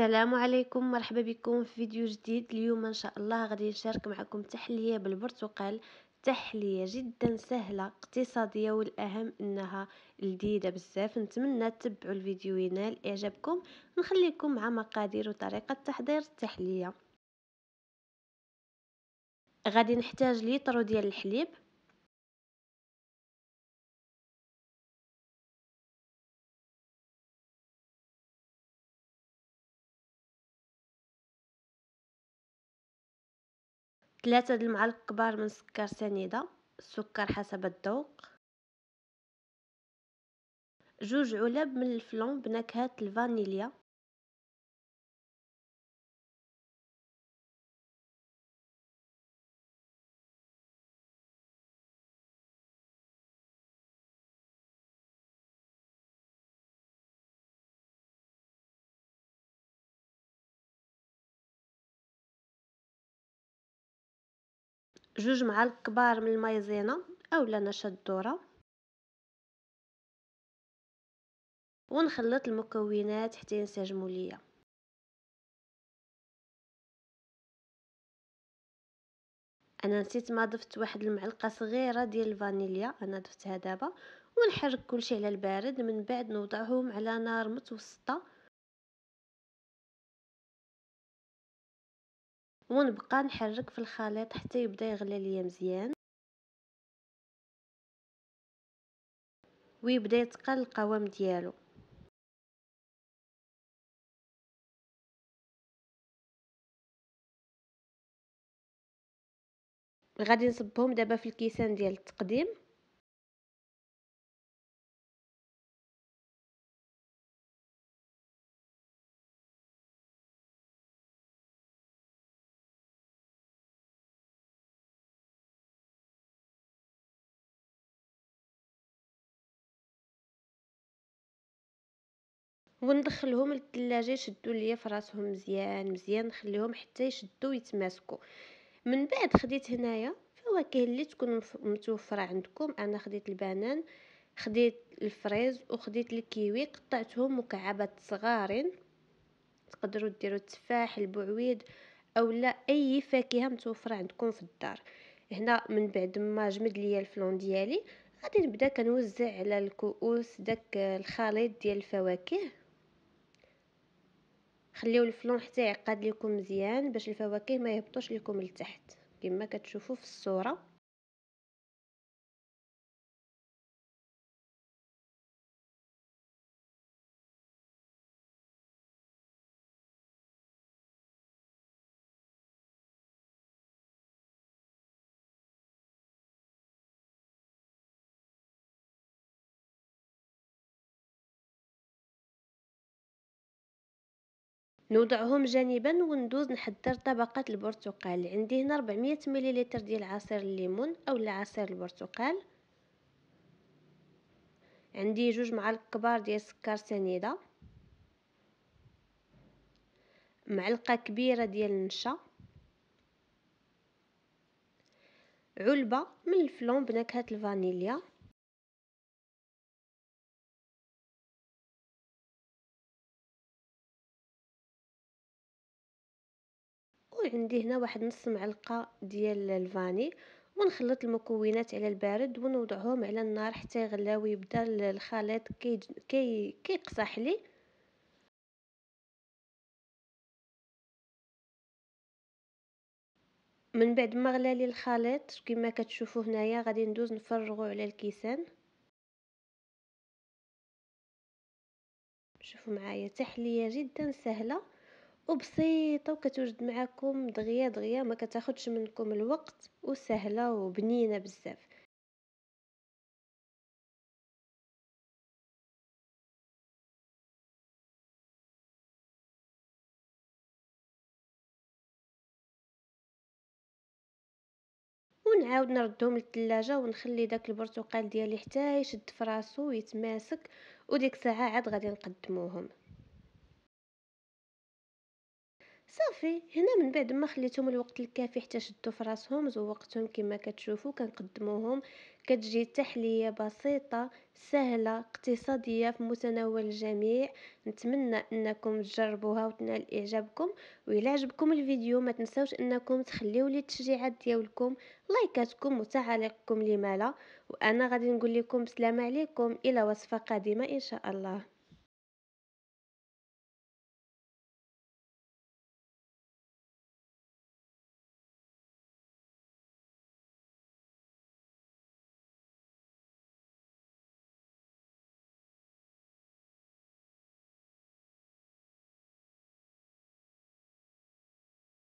السلام عليكم مرحبا بكم في فيديو جديد اليوم ان شاء الله غادي نشارك معكم تحليه بالبرتقال تحليه جدا سهله اقتصاديه والاهم انها لذيذه بزاف نتمنى تتبعوا الفيديو ينال اعجابكم نخليكم مع مقادير وطريقه تحضير التحليه غادي نحتاج لتر ديال الحليب ثلاثة د المعالق كبار من سكر سنيدة السكر حسب الذوق جوج علب من الفلون بنكهة الفانيليا جوج معالق كبار من المايزينا اولا نشا الذره ونخلط المكونات حتى ينسجموا ليا انا نسيت ما ضفت واحد المعلقه صغيره ديال الفانيليا انا ضفتها دابا ونحرك كلشي على البارد من بعد نوضعهم على نار متوسطه ونبقى نحرك في الخليط حتى يبدا يغلى ليا مزيان ويبدا يتقل القوام ديالو غادي نصبهم دابا في الكيسان ديال التقديم وندخلهم للثلاجه يشدوا ليا في راسهم مزيان مزيان نخليهم حتى يشدوا ويتماسكوا من بعد خديت هنايا الفواكه اللي تكون متوفره عندكم انا خديت البنان خديت الفريز وخديت الكيوي قطعتهم مكعبات صغارين تقدروا ديروا التفاح البعويد او لا اي فاكهه متوفره عندكم في الدار هنا من بعد ما جمد ليا الفلون ديالي غادي نبدا كنوزع على الكؤوس داك الخليط ديال الفواكه خليو الفلون حتى يعقد لكم مزيان باش الفواكه ما يهبطوش لكم لتحت كما كتشوفوا في الصوره نوضعهم جانبا وندوز نحضر طبقة البرتقال عندي هنا 400 مليلتر ديال عصير الليمون اولا عصير البرتقال عندي جوج معالق كبار ديال سكر سنيدة معلقة كبيرة ديال النشا علبة من الفلون بنكهة الفانيليا وعندي هنا واحد نص معلقة ديال الفاني ونخلط المكونات على البارد ونوضعهم على النار حتى يغلاو ويبدا الخليط كي كي كيقصح لي من بعد ما غلا لي الخليط كما كتشوفوا هنايا غادي ندوز نفرغو على الكيسان شوفوا معايا تحليه جدا سهله وبسيطة وكتوجد معاكم دغيا دغيا مكتاخدش منكم الوقت وسهلة وبنينة بزاف ونعاود نردهم للثلاجة ونخلي داك البرتقال ديالي حتى يشد فراسو ويتماسك وديك الساعة عاد غادي نقدموهم صافي هنا من بعد ما خليتهم الوقت الكافي حتى شدوا في راسهم زوقتهم كما كتشوفوا كنقدموهم كتجي تحليه بسيطه سهله اقتصاديه في متناول الجميع نتمنى انكم تجربوها وتنال اعجابكم وإلا عجبكم الفيديو ما تنساوش انكم تخليو لي التشجيعات ديالكم لايكاتكم وتعاليقكم لما لا وانا غادي نقول لكم بسلامه عليكم الى وصفه قادمه ان شاء الله